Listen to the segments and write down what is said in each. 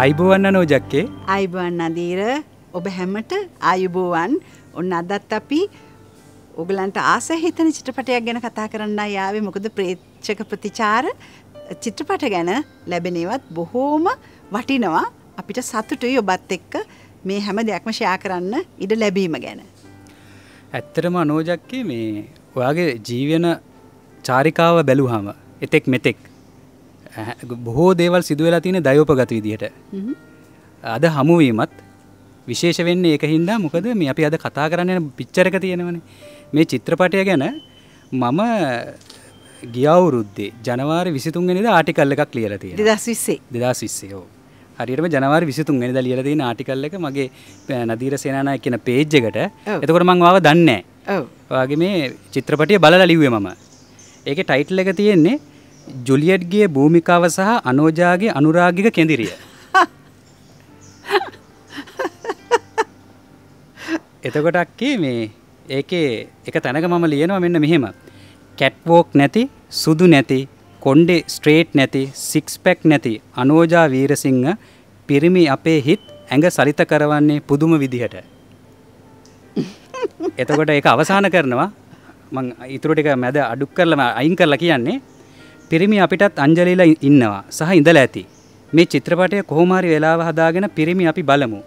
අයිබෝවන්න නෝජක්කේ අයිබුවන් අදීර ඔබ හැමට ආයුබෝවන් ඔන්න අදත් අපි ඔගලන්ට ආස හිතන චිත්‍රපටයක් ගැන කතා කරන්න යාවේ මොකද ප්‍රේච්චක ප්‍රතිචාර චිත්‍රපට ගැන ලැබෙනවත් බොහෝම වටිනවා අපිට සතුටුයි ඔබත් එක්ක මේ හැම දෙයක්ම ෂයා කරන්න ඉඩ ලැබීම ගැන. ඇත්තටම අනෝජක්කේ මේ ඔයාගේ ජීවන චාරිකාව බැලුහම එතෙක් මෙතෙක් බොහෝ දේවල් සිදුවෙලා තියෙන දයෝපගත විදිහට අද හමුවීමත් විශේෂ වෙන්නේ ඒක හින්දා මොකද මේ අපි අද කතා කරන්න පිච්චරක තියෙනවනේ මේ චිත්‍රපටය ගැන මම ගියවුරුද්දේ ජනවාරි විසිතුන්ගෙනද ආටිකල් එකක් ලියලා තියෙනවා. 2020. 2020 ඔව්. හරියටම ජනවාරි 23 වෙනිදා ලියලා තියෙන ආටිකල් එක මගේ නදීර සේනානායක කියන පේජ් එකට. එතකොට මම ආව දන්නේ නැහැ. ඔව්. ඔයාගේ මේ චිත්‍රපටිය බලලා ලිව්වේ මම. ඒකේ ටයිටල් එක තියෙන්නේ ජුලියට්ගේ භූමිකාව සහ අනෝජාගේ අනුරාගික කෙඳිරිය. එතකොටක්කේ මේ ඒකේ එක තැනක මම ලියනවා මෙන්න මෙහෙම. කැට්වෝක් නැති සුදු නැති කොන්්ඩෙ ස්ට්‍රේට් නැති සික්ස්පැක් නැති අනෝජා වීරසිංහ පිරිමි අපේ හිත් ඇඟ සරිත කරවන්නේ පුදුම විදිහට. එතකොට ඒ අවසාන කරනවා මං ඉතුරටික මැද අඩුක් කරලම අයින් කරලා කියන්නේ පිරිමි අපිටත් අංජලිලා ඉන්නවා සහ ඉඳලා ඇති. මේ චිත්‍රපටය කොහොම හරි වෙලාව හදාගෙන පිරිමි අපි බලමු.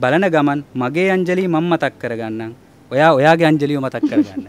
බලන ගමන් මගේ අංජලි මම මතක් කරගන්නම්. ඔයා ඔයාගේ අංජලිව මතක් කරගන්න.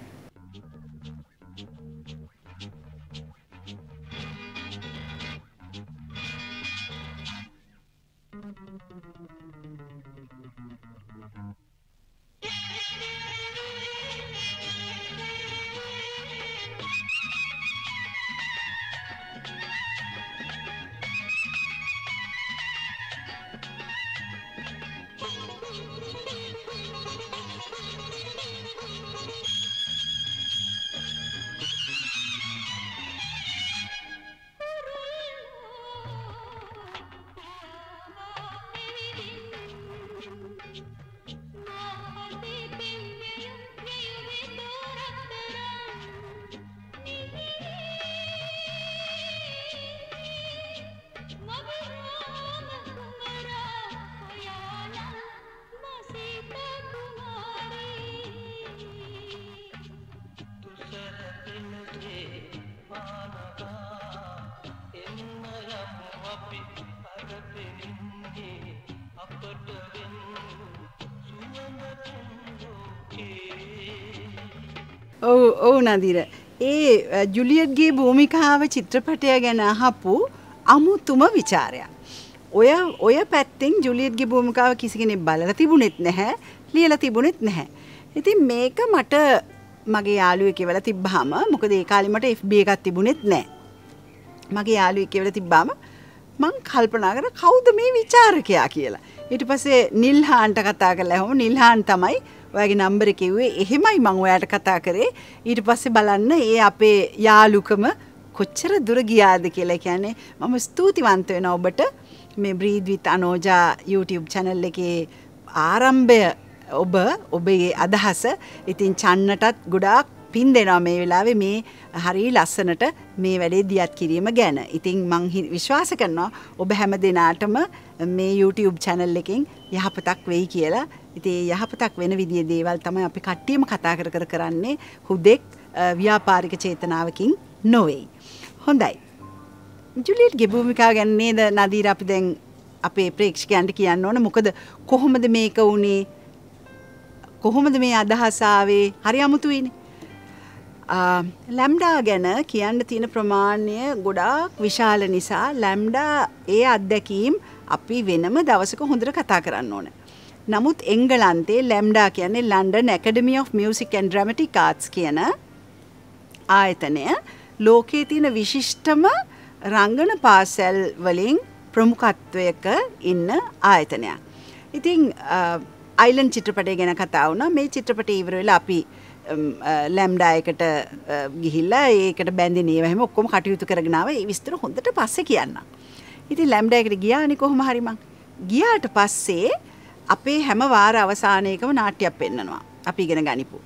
පානවා එන්නලම් අපි අරපෙනින්නේ අපට ඔව් ඔව් නදිර ඒ ජුලියට්ගේ භූමිකාව චිත්‍රපටය ගැන අහපු අමුතුම ਵਿਚාරයක්. ඔය ඔය පැත්තෙන් ජුලියට්ගේ භූමිකාව කිසි කෙනෙක් බලලා තිබුණෙත් නැහැ, ලියලා තිබුණෙත් නැහැ. ඉතින් මේක මට මගේ යාළුවෙ කියවල තිබ්බාම මොකද ඒ කාලෙමට FB එකක් තිබුණෙත් නැහැ. මගේ යාළුවෙ කියවල තිබ්බාම මං කල්පනා කර කවුද මේ ਵਿਚාරකයා කියලා. ඊට පස්සේ නිල්හාන්ට කතා කළා හොම නිල්හාන් තමයි ඔයාගේ නම්බර කිව්වේ එහෙමයි මං ඔයාට කතා කරේ. ඊට පස්සේ බලන්න ඒ අපේ යාළුකම කොච්චර දුර ගියාද කියලා කියන්නේ මම ස්තුතිවන්ත වෙනවා ඔබට මේ බ්‍රීඩ් විත් අනෝජා YouTube channel එකේ ආරම්භය ඔබ ඔබේ අදහස ඉතින් චන්නටත් ගොඩාක් පින් දෙනවා මේ වෙලාවේ මේ හරි ලස්සනට මේ වැඩේ දියත් කිරීම ගැන. ඉතින් මං විශ්වාස කරනවා ඔබ හැම දෙනාටම මේ YouTube channel එකෙන් යහපතක් වෙයි කියලා. ඉතින් යහපතක් වෙන විදිහේ දේවල් තමයි අපි කට්ටියම කතා කර කර කරන්නේ හුදෙක් ව්‍යාපාරික චේතනාවකින් නොවේ. හොඳයි. ජුලියට් ගෙබූමිකා ගැන නේද නදීර අපි දැන් අපේ ප්‍රේක්ෂකයන්ට කියන්න ඕන මොකද කොහොමද මේක වුණේ කොහොමද මේ අදහස ආවේ හරි අමුතුයිනේ. ලැම්ඩා ගැන කියන්න තියෙන ප්‍රමාණය ගොඩාක් විශාල නිසා ලැම්ඩා ඒ අත්දැකීම් අපි වෙනම දවසක හොඳට කතා කරන්න ඕන. නමුත් එංගලන්තේ ලැම්ඩා කියන්නේ London academy of music and dramatic arts කියන ආයතනය ලෝකයේ තියෙන විශිෂ්ටම රංගන පාසැල් වලින් ප්‍රමුඛත්වයක ඉන්න ආයතනයක්. ඉතින් අයිලන් චිත්‍රපටය ගැන කතා වුණා මේ චිත්‍රපට ඉවර වෙලා අපි ලැම්ඩායකට ගිහිල්ලා ඒකට බැඳි නේවහම ඔක්කොම කටයුතු කරගෙනාව ඒ විස්තර හොඳට පස්සේ කියන්න. ඉතින් ලැම්ඩායකට ගියානි කොහොම හරි මං. ගියාට පස්සේ අපේ හැම වාර අවසානයකම නාට්‍යයක් පෙන්නනවා. අපි ඉගෙන ගනිපු.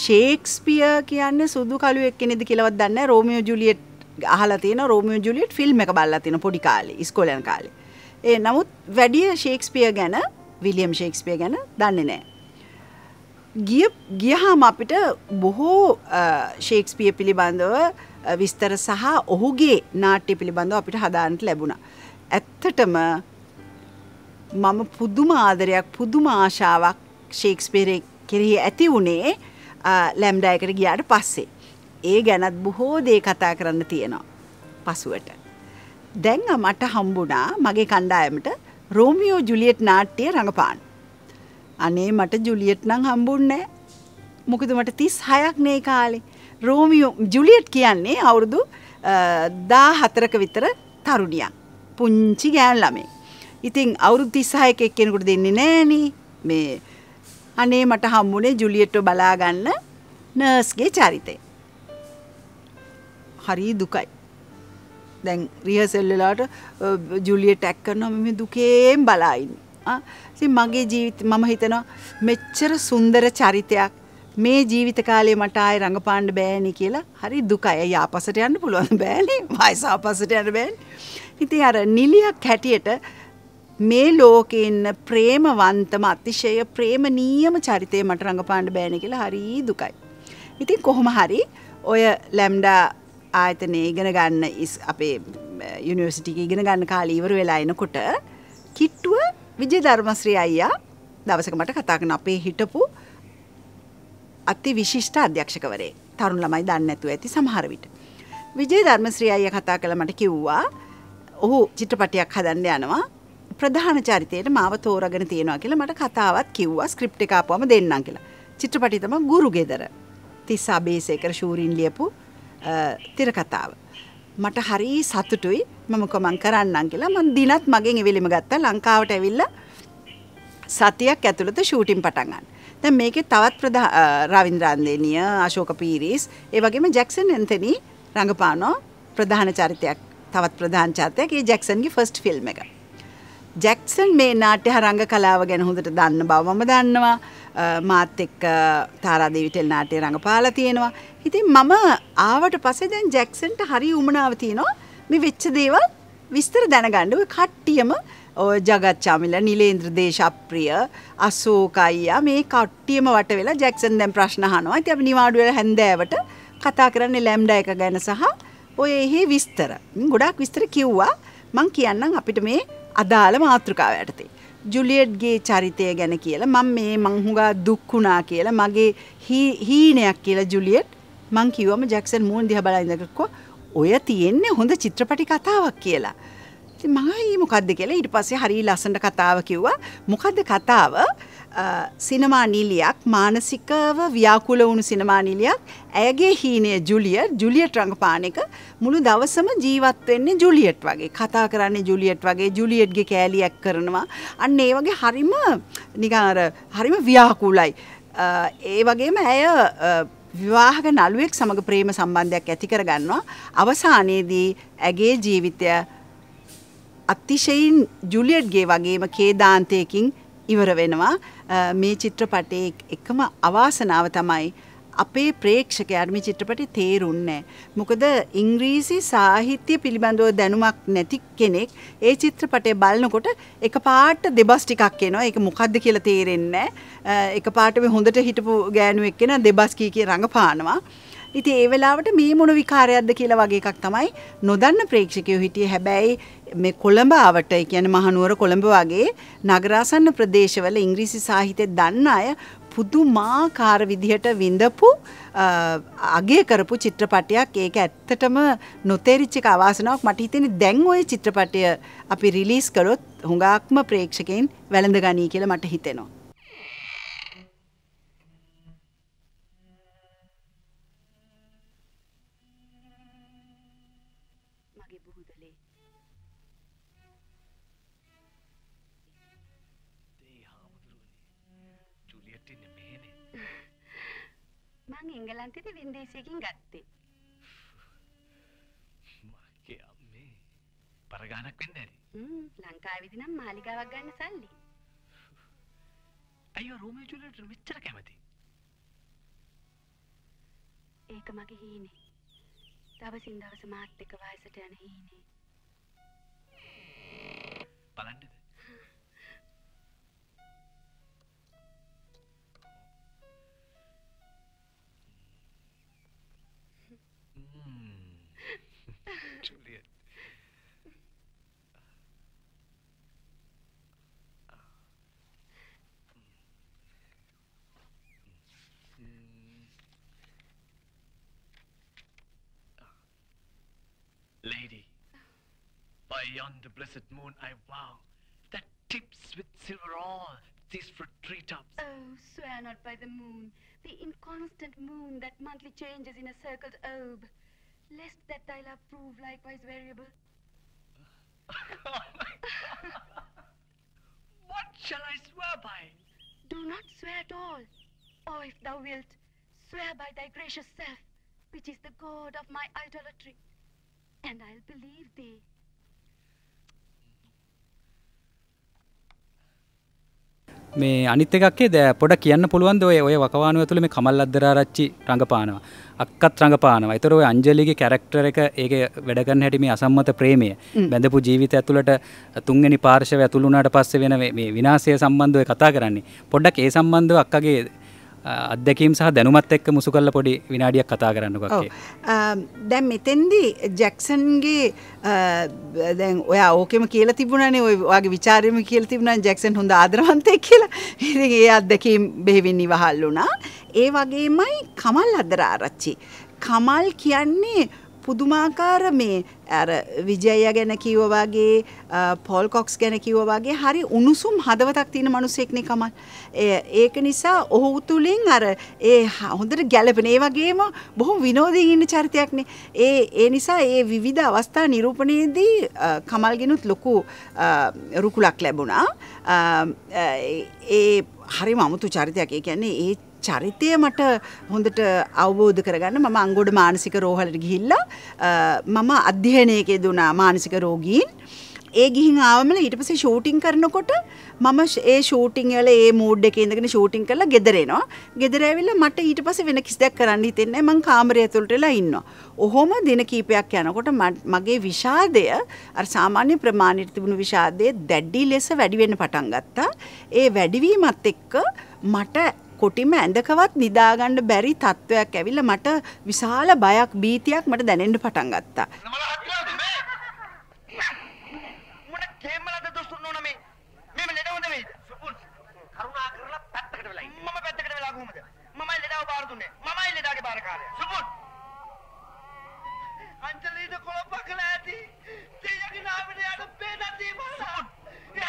ෂේක්ස්පිය කියන්නේ සුදු කළුවෙක් කෙනෙක්ද කියලාවත් දන්නේ නැහැ. රෝමියෝ ජූලියට් අහලා තියෙනවා. රෝමියෝ ජූලියට් ෆිල්ම් එක බලලා තියෙනවා පොඩි කාලේ, ඉස්කෝලේ යන කාලේ. ඒ නමුත් වැඩි ෂේක්ස්පිය ගැන විලියම් ශේක්ස්පිය ගැන දන්නේ නෑ. ගිය ගියහාම අපිට බොහෝ ශේක්ස්පිය පිළිබඳව විස්තර සහ ඔහුගේ නාට්‍ය පිළිබඳව අපිට හදාන්නට ලැබුණා. ඇත්තටම මම පුදුම ආදරයක් පුදුම ආශාවක් ශේක්ස්පියරේ කෙරෙහි ඇති වුණේ ලැම්ඩයකට ගියාට පස්සේ. ඒ ගැනත් බොහෝ දේ කතා කරන්න තියෙනවා පසුවට. දැන් මට හම්බුණා මගේ කණ්ඩායමට රෝමියෝ ජුලියට් නාට්‍යය රඟපාන්න. අනේ මට ජුලියට් නම් හම්බුන්නේ මොකද මට 36ක් නේ කාලේ. රෝමියෝ ජුලියට් කියන්නේ අවුරුදු 14ක විතර තරුණියක්. පුංචි ගෑන් ළමෙක්. ඉතින් අවුරුදු 36ක එක්කෙනෙකුට දෙන්නේ නෑනේ. මේ අනේ මට හම්බුනේ ජුලියට්ව බලා ගන්න නර්ස්ගේ චරිතය. හරි දුකයි. දැන් රිහසෙල් වෙලාට ජුලියට ටැක් කරනවා මම දුකේම බලා ඉන්නේ. ඉතින් මගේ ජීවිත මම හිතනවා මෙච්චර සුන්දර චරිතයක් මේ ජීවිත කාලේ මට ආයේ රඟපාන්න බෑනේ කියලා හරි දුකයි. අය ආපසට යන්න පුළුවන් බෑනේ. වයස ආපසට යන්න බෑනේ. ඉතින් අර නිලියක් හැටියට මේ ලෝකේ ඉන්න ප්‍රේමවන්තම අතිශය ප්‍රේමනීයම චරිතය මට රඟපාන්න බෑනේ කියලා හරි දුකයි. ඉතින් කොහොම හරි ඔය ලැම්ඩා ආයතනය ඉගෙන ගන්න අපේ යුනිවර්සිටි ඉගෙන ගන්න කාල ඉවර වෙලා එනකොට කිට්ටුව විජය ධර්මශ්‍රී අයියා දවසක මට කතා කරන අපේ හිටපු අති විශිෂ්ට අධ්‍යක්ෂකවරේ තරුණ ළමයි දන්නේ නැතුව ඇති සමහර විට විජය ධර්මශ්‍රී අයියා කතා කළා මට කිව්වා ඔහු චිත්‍රපටයක් හදන්න යනවා ප්‍රධාන චරිතයට මාව තෝරාගෙන තියෙනවා කියලා මට කතාවක් කිව්වා ස්ක්‍රිප්ට් එක ආපුවම දෙන්නම් කියලා චිත්‍රපටය තමයි ගුරු ගෙදර තිස්ස අබේසේකර ශූරින් ලියපු තිරකතාව. මට හරි සතුටුයි මම කොමං කරන්නම් කියලා මං දිනත් මගෙන් එවිලිම ගත්තා ලංකාවට ඇවිල්ලා සතියක් ඇතුළත ෂූටින් පටන් ගන්න. දැන් මේකේ තවත් ප්‍රධා රවින්ද්‍රන්දේනිය, අශෝක පීරිස්, ඒ වගේම ජැක්සන් ඇන්තනි රඟපානෝ ප්‍රධාන චරිතයක්. තවත් ප්‍රධාන චරිතයක් ඒ ජැක්සන්ගේ ෆස්ට් ෆිල්ම් එක. ජැක්සන් මේ නාට්‍ය හරංග කලාව ගැන හොඳට දන්න බව මම දන්නවා. මාත් එක්ක තාරාදේවි ටෙලි නාට්‍යයේ රඟපාලා තියෙනවා. ඉතින් මම ආවට පස්සේ දැන් ජැක්සන්ට හරි උමනාව තියෙනවා මේ වෙච්ච දේවල් විස්තර දැනගන්න. ඔය කට්ටියම ඔය ජගත් චමිල නිලේන්ද්‍ර දේශප්‍රිය අශෝක අයියා මේ කට්ටියම වට වෙලා ජැක්සන් දැන් ප්‍රශ්න අහනවා. ඉතින් අපි නිවාඩු වෙලා හැන්දෑවට කතා කරන්නේ ලැම්ඩා එක ගැන සහ ඔය එහි විස්තර. ගොඩාක් විස්තර කිව්වා. මං කියන්නම් අපිට මේ අදාළ මාතෘකාව යටතේ. ජුලියට්ගේ චරිතය ගැන කියලා මම මේ මංහුගා දුක්කුණා කියලා මගේ හීනයක් කියලා ජුලියට් මං කිවම ජැක්සන් මූන් දිහ බලයිඳකක්කො ඔය තියෙන්නේ හොඳ චිත්‍රපටි කතාවක් කියලා. මඟයි මොකක්ද කියලා ඉට පස්සේ හරි ලසට කතාව කිව්වා මොකක්ද කතාව සිනමානීලියක් මානසිකව ව්‍යාකුල වුණු සිනමානීලියක් ඇයගේ හීනය ජුලිය ජුලියට රඟපානක මුළු දවසම ජීවත් වෙන්නේ ජුලියට් වගේ කතා කරන්නේ ජුලියට් වගේ ජුලියට්ගේ කෑලියක් කරනවා අන්න ඒ වගේ හරිම නිකාර හරිම ව්‍යාකූලයි ඒ වගේම ඇය විවාහක නළුවෙක් සමඟ ප්‍රේම සම්බන්ධයක් ඇති කරගන්නවා අවසානයේදී ඇගේ ජීවිතය අතිශයින් ජුලියට්ගේ වගේම කේදාන්තයකින් ඉවර වෙනවා මේ චිත්‍රපටයේ එකම අවාසනාව තමයි අපේ ප්‍රේක්ෂකයාට මේ චිත්‍රපටි තේරුන්නේ මොකද ඉංග්‍රීසි සාහිත්‍ය පිළිබඳව දැනුමක් නැති කෙනෙක් ඒ චිත්‍රපටය බලනකොට එකපාරට දෙබස් ටිකක් එනවා. ඒක මොකද්ද කියලා තේරෙන්නේ නැහැ. එකපාරට හොඳට හිටපු ගෑනුවෙක් කෙනා දෙබස් කී කී රඟපානවා. ඉතින් ඒ වෙලාවට මේ මොන විකාරයක්ද කියලා වගේ එකක් තමයි නොදන්න ප්‍රේක්ෂකයෝ හිටියේ. හැබැයි මේ කොළඹ ආවට ඒ කියන්නේ මහනුවර කොළඹ වගේ නගරාසන්න ප්‍රදේශවල ඉංග්‍රීසි සාහිත්‍ය දන්න අය පුදුමාකාර විදිහට විඳපු අගේ කරපු චිත්‍රපටයක් ඒක ඇත්තටම නොතේරිච්ච එක අවාසනාවක් මට හිතෙන්නේ දැන් ওই චිත්‍රපටය අපි රිලීස් කළොත් හුඟක්ම ප්‍රේක්ෂකයන් වැළඳ ගනී කියලා මට හිතෙනවා එංගලන්තෙදි වින්දේසියකින් ගත්තේ. මගේ අම්මේ පරගානක් වෙන්න ඇති. හ්ම් ලංකාවේදී නම් මාලිගාවක් ගන්න සල්ලි. අයියෝ රෝමියෝ ජුලියට මෙච්චර කැමති. ඒක මගේ හීනේ. දවසින් දවස මාත් එක්ක වයසට යන හීනේ. බලන්නද? Lady, by yonder blessed moon I vow, that tips with silver all these fruit treetops. Oh, swear not by the moon, the inconstant moon that monthly changes in a circled orb, lest that thy love prove likewise variable. Oh what shall I swear by? Do not swear at all, or oh, if thou wilt, swear by thy gracious self, which is the god of my idolatry. And I'll believe thee. මේ අනිත් එකක්ේ දෑ පොඩ කියන්න පුළුවන් ඔය ඔය වකවානුව තුළ මේ කමල් අදරාරච්චි රඟපානවා අක්කත් රඟපානවා අතර ඔය අංජලිගේ කැරක්ටර එක ඒක වැඩගන්න හැටි මේ අසම්මත ප්‍රේමය බැඳපු ජීවිත ඇතුළට තුන්ගනි පාර්ශව ඇතුළුනාට පස්ස වෙන මේ විනාසය සම්බන්ධය කතා කරන්නේ පොඩ්ඩක් ඒ සම්බන්ධව අක්කගේ අදැකීම් සහ දැනුමත් එක්ක මුසු කල්ල පොඩි විනාඩියක් කතා කරන්නක දැන් මෙතෙන්දි ජැක්සන්ගේ දැන් ඔය ඕකෙම කියල තිබුණනේ ඔයගේ විචාරම කියල තිබුණ ජැක්සන් හොඳ ආදරවන්තය කියලා ඒ අත්දැකීම් බෙහිවිනි වහල් වුණා ඒ වගේමයි කමල් අදර ආරච්චි කමල් කියන්නේ පුදුමාකාර මේ ඇර විජය ගැන කිව්ව වගේ පොල් කොක්ස් ගැන කිව්ව වගේ හරි උණුසුම් හදවතක් තියෙන මිනිසෙක්නේ කමල්. ඒක නිසා ඔහු තුලින් අර ඒ හොඳට ගැළපෙන ඒ වගේම බොහොම විනෝදයෙන් ඉන්න චරිතයක්නේ. ඒ ඒ නිසා ඒ විවිධ අවස්ථා නිරූපණයේදී කමල්ගෙනුත් ලොකු රුකුලක් ලැබුණා. ඒ හරිම අමුතු චරිතයක් ඒ කියන්නේ ඒ චරිතය මට හොඳට අවබෝධ කරගන්න මම අංගොඩ මානසික රෝහලට ගිහිල්ලා මම අධ්‍යයනයකේ දුනා මානසික රෝගීන් ඒ ගිහින් ආවමල ඊට පස්සේ ෂූටින් කරනකොට මම ඒ ෂූටින් වල ඒ මූඩ් එකේ ඉඳගෙන ෂූටින් කරලා ගෙදර එනවා. ගෙදර ඇවිල්ලා මට ඊට පස්සේ වෙන කිසිදයක් කරන්න හිතෙන්නේ නැහැ. මං කාමරය ඇතුළට වෙලා ඉන්නවා. ඔහොම දින කීපයක් යනකොට මගේ විෂාදය අර සාමාන්‍ය ප්‍රමාණයට තිබුණු විෂාදය දැඩි ලෙස වැඩි වෙන්න පටන් ගත්තා. ඒ වැඩිවීමත් එක්ක මට කොටිම ඇඳකවත් නිදාගන්න බැරි තත්ත්වයක් ඇවිල්ලා මට විශාල බයක් බීතියක් මට දැනෙන්න පටන් ගත්තා. Barca. Sebut. Anjali itu kalau pakai hati, dia yang kenapa dia ada beda di mana? Sebut. Dia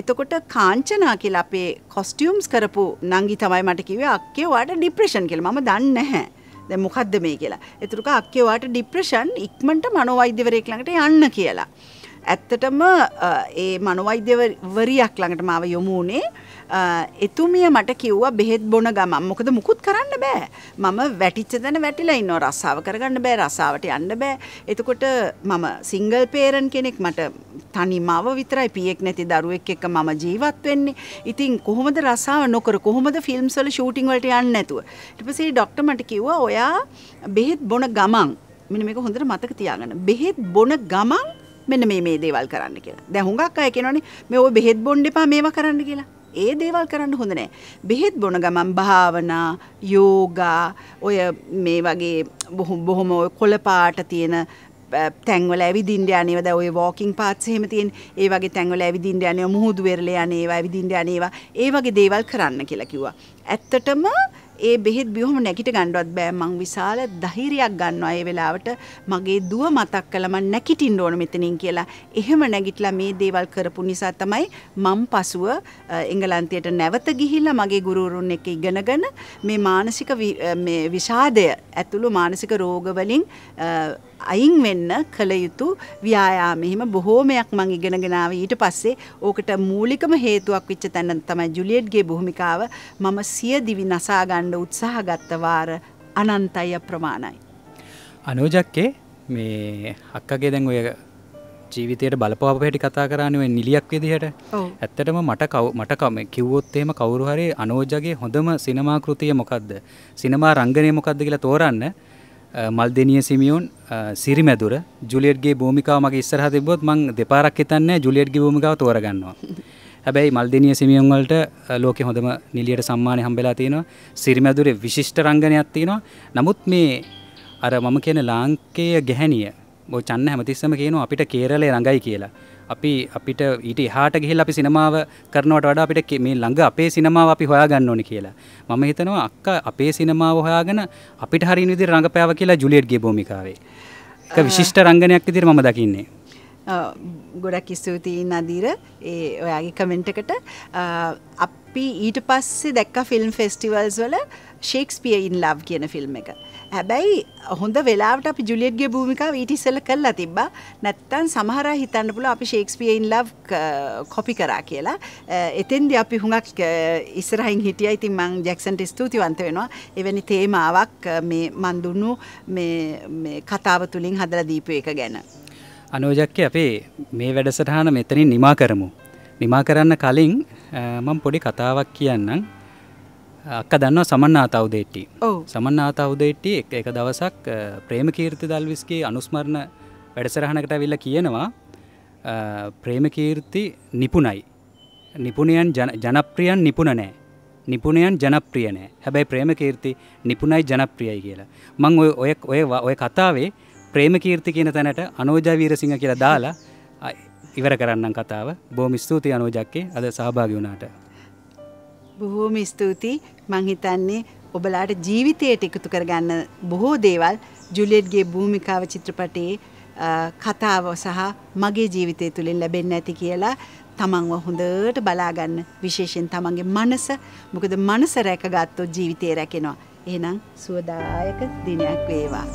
එතකොට කාංචනා කියලා අපේ කොස්ටියම්ස් කරපු නංගි තමයි මට කිව්වේ අක්කේ වාට ડિප්‍රෙෂන් කියලා. මම දන්නේ නැහැ. දැන් මොකද්ද මේ කියලා. එතකොට අක්කේ වාට ડિප්‍රෙෂන් ඉක්මනට මනෝවෛද්‍යවරයෙක් ළඟට යන්න කියලා. ඇත්තටම ඒ මනොවෛද්‍යවරියක් ළඟට මාව යොමු වුණේ එතුමිය මට කිව්වා බෙහෙත් බොන ගමන් මොකද මුකුත් කරන්න බෑ මම වැටිච්ච තැන වැටිලා ඉන්නවා රස්සාව කරගන්න බෑ රස්සාවට යන්න බෑ එතකොට මම සිංගල් පේරන් කෙනෙක් මට තනි මව විතරයි පියෙක් නැති දරුවෙක් එක්ක මම ජීවත් වෙන්නේ ඉතින් කොහොමද රස්සාව නොකර කොහොමද ෆිල්ම්ස් වල ෂූටින් වලට යන්නේ නැතුව ඊට පස්සේ ඩොක්ටර් මට කිව්වා ඔයා බෙහෙත් බොන ගමන් මෙන්න මේක හොඳට මතක තියාගන්න බෙහෙත් බොන ගමන් මෙන්න මේ මේ දේවල් කරන්න කියලා. දැන් හුඟක් අය කියනවනේ මේ ඔය බෙහෙත් බොන්න එපා මේවා කරන්න කියලා. ඒ දේවල් කරන්න හොඳ නෑ. බෙහෙත් බොන ගමන් භාවනා, යෝගා, ඔය මේ වගේ බොහොම බොහොම ඔය කොළ පාට තියෙන තැන්වල ඇවිදින්න යනවා දැන් ওই වෝකින් පාත්ස් එහෙම තියෙන ඒ වගේ තැන්වල ඇවිදින්න යනවා මුහුදු වෙරළ යන ඒවා ඇවිදින්න යන ඒවා ඒ වගේ දේවල් කරන්න කියලා කිව්වා. ඇත්තටම ඒ බෙහෙත් බියොම නැගිට ගන්නවත් බෑ මං විශාල ධෛර්යයක් ගන්නවා ඒ වෙලාවට මගේ දුව මතක් කළා මං නැගිටින්න ඕන මෙතනින් කියලා. එහෙම නැගිටලා මේ දේවල් කරපු නිසා තමයි මං පසුව එංගලන්තයට නැවත ගිහිල්ලා මගේ ගුරුවරුන් එක්ක ඉගෙනගෙන මේ මානසික මේ විෂාදය ඇතුළු මානසික රෝග වලින් අයින් වෙන්න කළ යුතු ව්‍යායාම එහෙම බොහෝමයක් මං ඉගෙනගෙන ආවේ ඊට පස්සේ ඕකට මූලිකම හේතුවක් වෙච්ච තැන තමයි ජුලියට්ගේ භූමිකාව මම සිය දිවි නසා ගන්න කරන්න උත්සාහ ගත්ත වාර අනන්තය ප්‍රමාණයි. අනෝජක්කේ මේ හක්කගේ දැන් ඔය ජීවිතයට බලපාප හැටි කතා කරනුව නිලියක් විදිහට ඇත්තටම මට කව මටකම කිව්වොත්තේම කවරු හරි අනෝජගේ හොඳම සිනමා කෘතිය මොකක්ද සිනමා රංගනය මොකක්ද කියලා තෝරන්න මල් දෙනිය සිමියුන් සිරිමැදුර ජුලියට්ගේ භූමිකාව මගේ ඉස්සරහ තිබොත් මං දෙපාරක් හිතන්නේ ජුලියට්ගේ භූමිකාව තෝරගන්නවා හැබැයි මල්දිනිය සිමියුන් වලට ලෝකේ හොඳම නිලියට සම්මානය හම්බෙලා තියෙනවා. සිරිමැදුරේ විශිෂ්ට රංගනයක් තියෙනවා. නමුත් මේ අර මම කියන ලාංකේය ගැහණිය ඔය චන්න හැමතිස්සම කියනවා අපිට කේරළේ රඟයි කියලා. අපි අපිට ඊට එහාට ගිහිල්ලා අපි සිනමාව කරනවට වඩා අපිට මේ ළඟ අපේ සිනමාව අපි හොයාගන්න ඕනේ කියලා. මම හිතනවා අක්කා අපේ සිනමාව හොයාගෙන අපිට හරියන විදිහට රඟපෑවා කියලා ජුලියට්ගේ භූමිකාවේ. ඒක විශිෂ්ට රංගනයක් විදිහට මම දකින්නේ. ගොඩක් ස්තුතියි නදීර ඒ ඔයාගේ කමෙන්ටකට අපි ඊට පස්සේ දැක්ක ෆිල්ම් ෆෙස්ටිවල්ස් වල ශේක්ස්පිය ඉන් ලව් කියන ෆිල්ම් එක. හැබැයි හොඳ වෙලාවට අපි ජුලියට්ගේ භූමිකාව ඊට ඉස්සෙල්ල කළා තිබ්බා. නැත්තම් සමහර අය හිතන්න පුළුවන් අපි ශේක්ස්පියර් ඉන් ලව් කොපි කරා කියලා. එතෙන්දී අපි හුඟක් ඉස්සරහින් හිටියා. ඉතින් මම ජැක්සන්ට ස්තුතිවන්ත වෙනවා. එවැනි තේමාවක් මේ මන් දුන්නු මේ මේ කතාව තුලින් හදලා දීපු එක ගැන. අනෝජක්ක අපේ මේ වැඩසටහන මෙතනින් නිමා කරමු. නිමා කරන්න කලින් මම පොඩි කතාවක් කියන්නම්. අක්ක දන්නවා සමන්නාත අවුදෙට්ටි. ඔව්. සමන්නාත අවුදෙට්ටි එක දවසක් ප්‍රේමකීර්ති දල්විස්ගේ අනුස්මරණ වැඩසටහනකට ඇවිල්ලා කියනවා ප්‍රේමකීර්ති නිපුණයි. නිපුණයන් ජනප්‍රියන් නිපුණ නෑ. නිපුණයන් ජනප්‍රිය නෑ. හැබැයි ප්‍රේමකීර්ති නිපුණයි ජනප්‍රියයි කියලා. මම ඔය ඔය ඔය කතාවේ ප්‍රේමකීර්ති කියන තැනට අනෝජා වීරසිංහ කියලා දාලා ඉවර කරන්නම් කතාව බොහොම ස්තුතියි අනෝජක්කේ අද සහභාගී වුණාට. බොහෝම ස්තුතියි මං හිතන්නේ ඔබලාට ජීවිතයට එකතු කරගන්න බොහෝ දේවල් ජුලියට්ගේ භූමිකාව චිත්‍රපටයේ කතාව සහ මගේ ජීවිතය තුළින් ලැබෙන්න ඇති කියලා තමන්ව හොඳට බලාගන්න විශේෂයෙන් තමන්ගේ මනස මොකද මනස රැකගත්තොත් ජීවිතය රැකෙනවා. එහෙනම් සුවදායක දිනයක් වේවා.